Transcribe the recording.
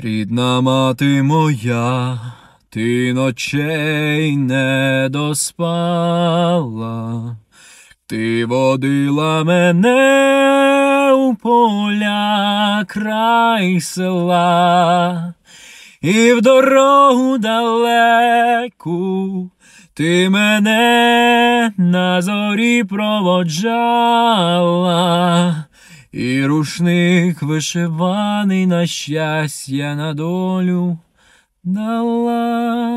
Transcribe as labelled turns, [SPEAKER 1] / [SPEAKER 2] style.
[SPEAKER 1] Рідна мати моя, ти ночей
[SPEAKER 2] не доспала, ти водила мене у поля край села, і в дорогу далеку ти мене на зорі проводжала і рушник вишиваний на щастя, на долю дала.